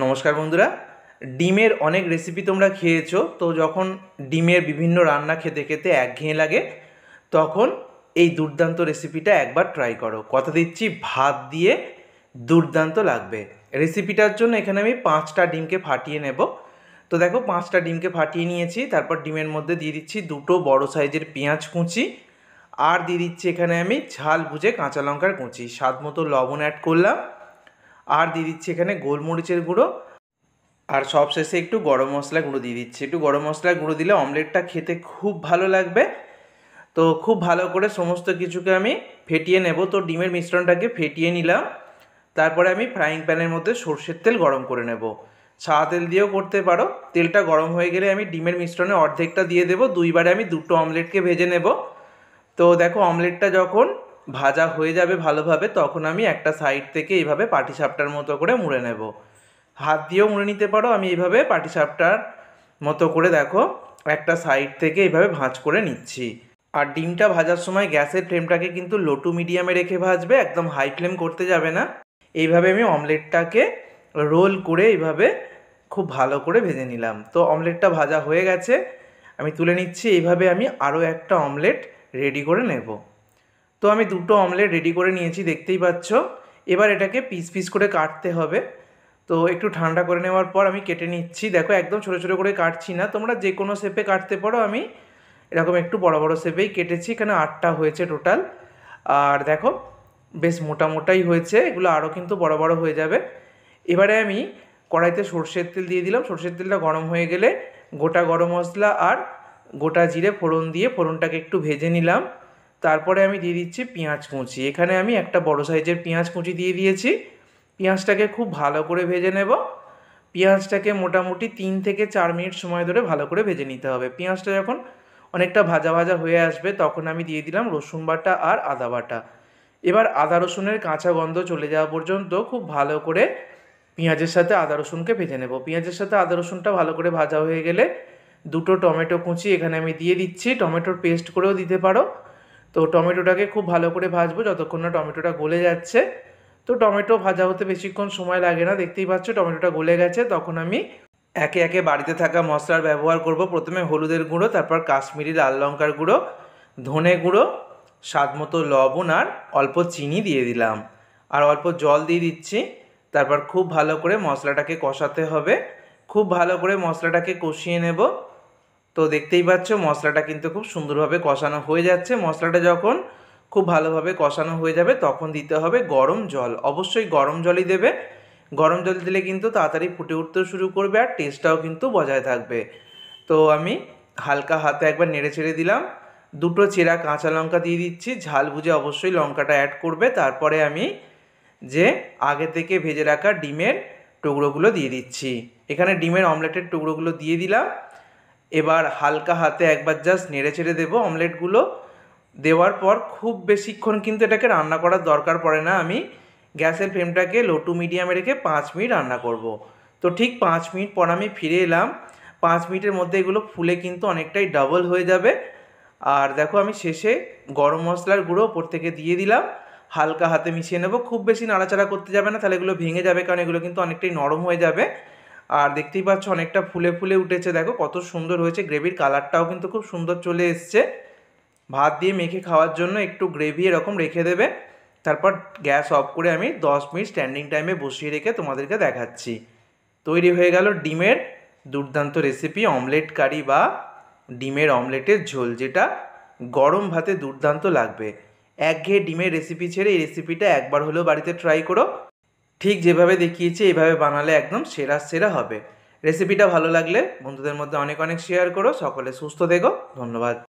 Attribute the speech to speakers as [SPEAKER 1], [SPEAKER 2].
[SPEAKER 1] নমস্কার বন্ধুরা ডিমের অনেক রেসিপি তোমরা খেয়েছো তো যখন ডিমের বিভিন্ন রান্না খেতে খেতে একঘেয়ে লাগে তখন এই দুর্দান্ত রেসিপিটা একবার ট্রাই করো কথা দিচ্ছি ভাত দিয়ে দুর্দান্ত লাগবে রেসিপিটার জন্য এখানে আমি পাঁচটা ডিমকে ফাটিয়ে নেব তো দেখো পাঁচটা ডিমকে ফাটিয়ে নিয়েছি তারপর ডিমের মধ্যে দিয়ে দিচ্ছি দুটো বড় সাইজের পেঁয়াজ কুঁচি আর দিয়ে দিচ্ছি এখানে আমি ঝাল বুঝে কাঁচা লঙ্কার কুচি স্বাদ মতো লবণ অ্যাড করলাম আর দিয়ে দিচ্ছি এখানে গোলমরিচের গুঁড়ো আর সবশেষে একটু গরম মশলা গুঁড়ো দিয়ে দিচ্ছি একটু গরম মশলা গুঁড়ো দিলে অমলেটটা খেতে খুব ভালো লাগবে তো খুব ভালো করে সমস্ত কিছুকে আমি ফেটিয়ে নেব তো ডিমের মিশ্রণটাকে ফেটিয়ে নিলাম তারপরে আমি ফ্রাইং প্যানের মধ্যে সর্ষের তেল গরম করে নেব ছাদা তেল দিয়েও করতে পারো তেলটা গরম হয়ে গেলে আমি ডিমের মিশ্রণে অর্ধেকটা দিয়ে দেবো দুইবারে আমি দুটো অমলেটকে ভেজে নেব তো দেখো অমলেটটা যখন ভাজা হয়ে যাবে ভালোভাবে তখন আমি একটা সাইড থেকে এইভাবে পাটিসাপটার মতো করে মুড়ে নেব হাত দিয়েও মুড়ে নিতে পারো আমি এইভাবে পাটিসাপটার মতো করে দেখো একটা সাইড থেকে এইভাবে ভাঁজ করে নিচ্ছি আর ডিমটা ভাজার সময় গ্যাসের ফ্লেমটাকে কিন্তু লো টু মিডিয়ামে রেখে ভাজবে একদম হাই ফ্লেম করতে যাবে না এইভাবে আমি অমলেটটাকে রোল করে এইভাবে খুব ভালো করে ভেজে নিলাম তো অমলেটটা ভাজা হয়ে গেছে আমি তুলে নিচ্ছি এইভাবে আমি আরও একটা অমলেট রেডি করে নেবো তো আমি দুটো অমলেট রেডি করে নিয়েছি দেখতেই পাচ্ছ এবার এটাকে পিস পিস করে কাটতে হবে তো একটু ঠান্ডা করে নেওয়ার পর আমি কেটে নিচ্ছি দেখো একদম ছোটো ছোটো করে কাটছি না তোমরা যে কোনো শেপে কাটতে পারো আমি এরকম একটু বড় বড় শেপেই কেটেছি এখানে আটটা হয়েছে টোটাল আর দেখো বেশ মোটা মোটাই হয়েছে এগুলো আরও কিন্তু বড় বড় হয়ে যাবে এবারে আমি কড়াইতে সর্ষের তেল দিয়ে দিলাম সর্ষের তেলটা গরম হয়ে গেলে গোটা গরম মশলা আর গোটা জিরে ফোড়ন দিয়ে ফোড়নটাকে একটু ভেজে নিলাম তারপরে আমি দিয়ে দিচ্ছি পেঁয়াজ কুঁচি এখানে আমি একটা বড় সাইজের পেঁয়াজ কুচি দিয়ে দিয়েছি পেঁয়াজটাকে খুব ভালো করে ভেজে নেব পেঁয়াজটাকে মোটামুটি তিন থেকে চার মিনিট সময় ধরে ভালো করে ভেজে নিতে হবে পেঁয়াজটা যখন অনেকটা ভাজা ভাজা হয়ে আসবে তখন আমি দিয়ে দিলাম রসুন বাটা আর আদা বাটা এবার আদা রসুনের কাঁচা গন্ধ চলে যাওয়া পর্যন্ত খুব ভালো করে পেঁয়াজের সাথে আদা রসুনকে ভেজে নেব পেঁয়াজের সাথে আদা রসুনটা ভালো করে ভাজা হয়ে গেলে দুটো টমেটো কুঁচি এখানে আমি দিয়ে দিচ্ছি টমেটোর পেস্ট করেও দিতে পারো তো টমেটোটাকে খুব ভালো করে ভাজবো যতক্ষণ না টমেটোটা গলে যাচ্ছে তো টমেটো ভাজা হতে বেশিক্ষণ সময় লাগে না দেখতেই পাচ্ছ টমেটোটা গলে গেছে তখন আমি একে একে বাড়িতে থাকা মশলার ব্যবহার করব প্রথমে হলুদের গুঁড়ো তারপর কাশ্মীরি লাল লঙ্কার গুঁড়ো ধনে গুঁড়ো স্বাদ মতো লবণ আর অল্প চিনি দিয়ে দিলাম আর অল্প জল দিয়ে দিচ্ছি তারপর খুব ভালো করে মশলাটাকে কষাতে হবে খুব ভালো করে মশলাটাকে কষিয়ে নেব তো দেখতেই পাচ্ছ মশলাটা কিন্তু খুব সুন্দরভাবে কষানো হয়ে যাচ্ছে মশলাটা যখন খুব ভালোভাবে কষানো হয়ে যাবে তখন দিতে হবে গরম জল অবশ্যই গরম জলই দেবে গরম জল দিলে কিন্তু তাড়াতাড়ি ফুটে উঠতেও শুরু করবে আর টেস্টটাও কিন্তু বজায় থাকবে তো আমি হালকা হাতে একবার নেড়ে ছেড়ে দিলাম দুটো চেরা কাঁচা লঙ্কা দিয়ে দিচ্ছি ঝাল বুঝে অবশ্যই লঙ্কাটা অ্যাড করবে তারপরে আমি যে আগে থেকে ভেজে রাখা ডিমের টুকরোগুলো দিয়ে দিচ্ছি এখানে ডিমের অমলেটের টুকরোগুলো দিয়ে দিলাম এবার হালকা হাতে একবার জাস্ট নেড়ে ছেড়ে দেবো অমলেটগুলো দেওয়ার পর খুব বেশিক্ষণ কিন্তু এটাকে রান্না করার দরকার পড়ে না আমি গ্যাসের ফ্লেমটাকে লো টু মিডিয়ামে রেখে পাঁচ মিনিট রান্না করব। তো ঠিক পাঁচ মিনিট পর আমি ফিরে এলাম পাঁচ মিনিটের মধ্যে এগুলো ফুলে কিন্তু অনেকটাই ডাবল হয়ে যাবে আর দেখো আমি শেষে গরম মশলার গুঁড়ো ওপর থেকে দিয়ে দিলাম হালকা হাতে মিশিয়ে নেবো খুব বেশি নাড়াচাড়া করতে যাবে না তাহলে এগুলো ভেঙে যাবে কারণ এগুলো কিন্তু অনেকটাই নরম হয়ে যাবে আর দেখতেই পাচ্ছ অনেকটা ফুলে ফুলে উঠেছে দেখো কত সুন্দর হয়েছে গ্রেভির কালারটাও কিন্তু খুব সুন্দর চলে এসছে ভাত দিয়ে মেখে খাওয়ার জন্য একটু গ্রেভি এরকম রেখে দেবে তারপর গ্যাস অফ করে আমি দশ মিনিট স্ট্যান্ডিং টাইমে বসিয়ে রেখে তোমাদেরকে দেখাচ্ছি তৈরি হয়ে গেল ডিমের দুর্দান্ত রেসিপি অমলেট কারি বা ডিমের অমলেটের ঝোল যেটা গরম ভাতে দুর্দান্ত লাগবে একঘেয়ে ডিমের রেসিপি ছেড়ে এই রেসিপিটা একবার হলেও বাড়িতে ট্রাই করো ঠিক যেভাবে দেখিয়েছি এভাবে বানালে একদম সেরা সেরা হবে রেসিপিটা ভালো লাগলে বন্ধুদের মধ্যে অনেক অনেক শেয়ার করো সকলে সুস্থ দেখো ধন্যবাদ